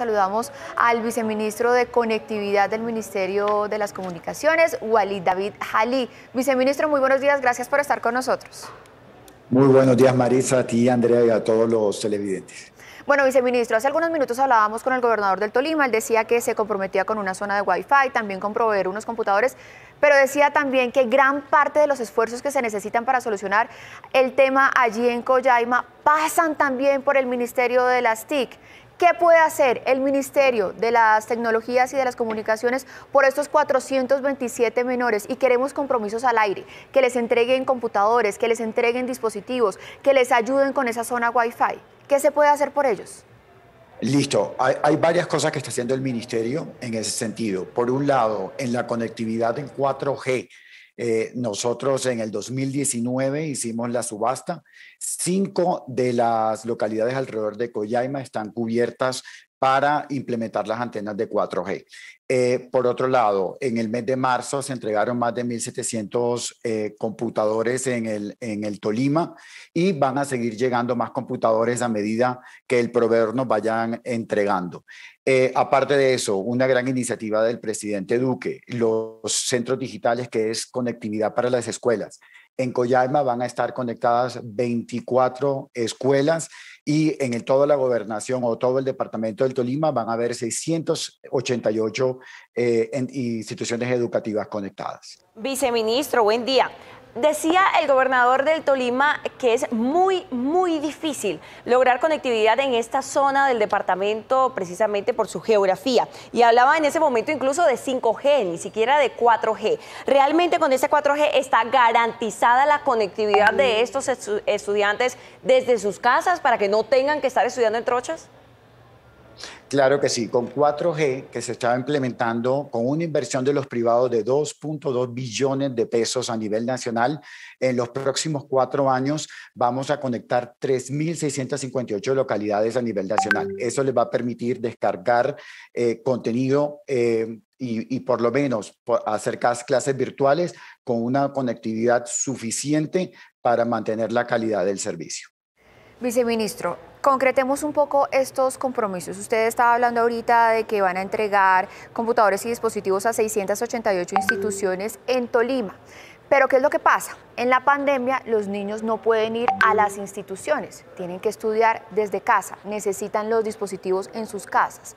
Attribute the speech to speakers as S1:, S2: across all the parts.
S1: Saludamos al viceministro de Conectividad del Ministerio de las Comunicaciones, Walid David Jalí. Viceministro, muy buenos días, gracias por estar con nosotros.
S2: Muy buenos días, Marisa, a ti, Andrea, y a todos los televidentes.
S1: Bueno, viceministro, hace algunos minutos hablábamos con el gobernador del Tolima, él decía que se comprometía con una zona de Wi-Fi, también con proveer unos computadores, pero decía también que gran parte de los esfuerzos que se necesitan para solucionar el tema allí en Coyaima pasan también por el Ministerio de las TIC. ¿Qué puede hacer el Ministerio de las Tecnologías y de las Comunicaciones por estos 427 menores? Y queremos compromisos al aire, que les entreguen computadores, que les entreguen dispositivos, que les ayuden con esa zona Wi-Fi. ¿Qué se puede hacer por ellos?
S2: Listo, hay, varias cosas que está haciendo el ministerio en ese sentido. Por un lado, en la conectividad en 4G, eh, nosotros en el 2019 hicimos la subasta. Cinco de las localidades alrededor de Coyaima están cubiertas para implementar las antenas de 4G. Eh, por otro lado, en el mes de marzo se entregaron más de 1.700 eh, computadores en el, Tolima y van a seguir llegando más computadores a medida que el proveedor nos vayan entregando. Eh, aparte de eso, una gran iniciativa del presidente Duque, los centros digitales que es conectividad para las escuelas. En Coyaima van a estar conectadas 24 escuelas y en el, toda la gobernación o todo el departamento del Tolima van a haber 688 eh, instituciones educativas conectadas.
S3: Viceministro, buen día. Decía el gobernador del Tolima que es muy, muy difícil lograr conectividad en esta zona del departamento precisamente por su geografía. Y hablaba en ese momento incluso de 5G, ni siquiera de 4G. Realmente con ese 4G está garantizada la conectividad de estos estudiantes desde sus casas para que no tengan que estar estudiando en trochas.
S2: Claro que sí, con 4G que se está implementando con una inversión de los privados de 2.2 billones de pesos a nivel nacional, en los próximos cuatro años vamos a conectar 3.658 localidades a nivel nacional. Eso les va a permitir descargar eh, contenido eh, y, por lo menos hacer clases virtuales con una conectividad suficiente para mantener la calidad del servicio.
S1: Viceministro, concretemos un poco estos compromisos. Usted estaba hablando ahorita de que van a entregar computadores y dispositivos a 688 instituciones en Tolima. Pero ¿qué es lo que pasa? En la pandemia los niños no pueden ir a las instituciones, tienen que estudiar desde casa, necesitan los dispositivos en sus casas.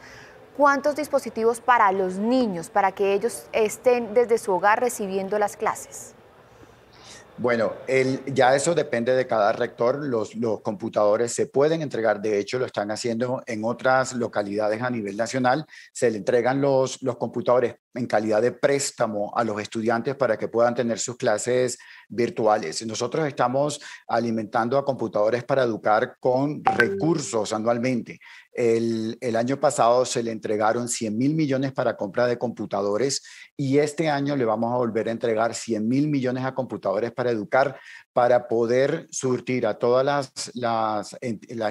S1: ¿Cuántos dispositivos para los niños, para que ellos estén desde su hogar recibiendo las clases?
S2: Bueno, ya eso depende de cada rector. Los, computadores se pueden entregar, de hecho lo están haciendo en otras localidades a nivel nacional. Se le entregan los, los computadores en calidad de préstamo a los estudiantes para que puedan tener sus clases virtuales. Nosotros estamos alimentando a computadores para educar con recursos anualmente. El, año pasado se le entregaron 100 mil millones para compra de computadores y este año le vamos a volver a entregar 100 mil millones a computadores para educar, para poder surtir a todas las, las,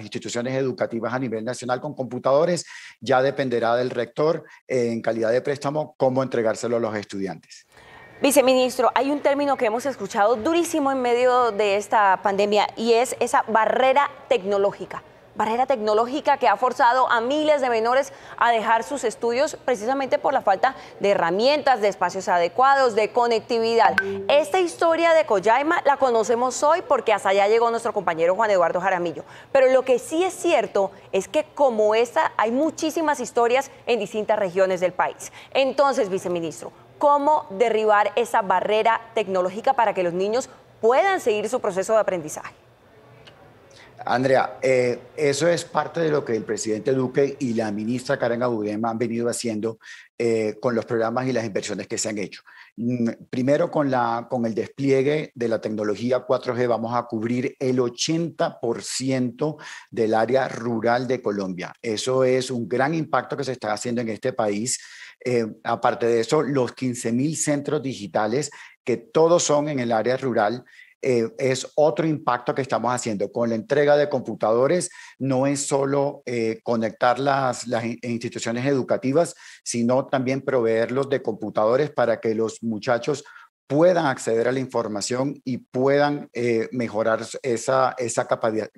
S2: instituciones educativas a nivel nacional con computadores. Ya dependerá del rector en calidad de préstamo cómo entregárselo a los estudiantes.
S3: Viceministro, hay un término que hemos escuchado durísimo en medio de esta pandemia y es esa barrera tecnológica barrera tecnológica que ha forzado a miles de menores a dejar sus estudios precisamente por la falta de herramientas, de espacios adecuados, de conectividad. Esta historia de Coyaima la conocemos hoy porque hasta allá llegó nuestro compañero Juan Eduardo Jaramillo. Pero lo que sí es cierto es que como esta hay muchísimas historias en distintas regiones del país. Entonces, viceministro, ¿cómo derribar esa barrera tecnológica para que los niños puedan seguir su proceso de aprendizaje?
S2: Andrea, eh, eso es parte de lo que el presidente Duque y la ministra Karen Abudema han venido haciendo eh, con los programas y las inversiones que se han hecho. Mm, primero, con, el despliegue de la tecnología 4G vamos a cubrir el 80% del área rural de Colombia. Eso es un gran impacto que se está haciendo en este país. Eh, aparte de eso, los 15.000 centros digitales que todos son en el área rural eh, es otro impacto que estamos haciendo. Con la entrega de computadores no es solo eh, conectar las instituciones educativas, sino también proveerlos de computadores para que los muchachos puedan acceder a la información y puedan eh, mejorar esa, esa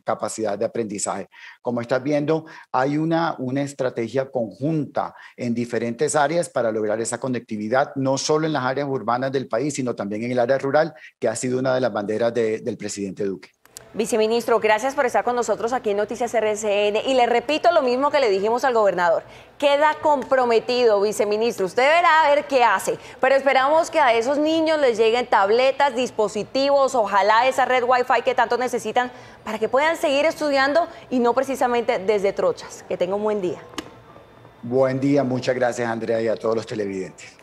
S2: capacidad, de aprendizaje. Como estás viendo, hay una, una estrategia conjunta en diferentes áreas para lograr esa conectividad, no solo en las áreas urbanas del país, sino también en el área rural, que ha sido una de las banderas del presidente Duque.
S3: Viceministro, gracias por estar con nosotros aquí en Noticias RCN. Y le repito lo mismo que le dijimos al gobernador. Queda comprometido, viceministro. Usted verá a ver qué hace. Pero esperamos que a esos niños les lleguen tabletas, dispositivos, ojalá esa red Wi-Fi que tanto necesitan para que puedan seguir estudiando y no precisamente desde trochas. Que tenga un buen día.
S2: Buen día, muchas gracias Andrea y a todos los televidentes.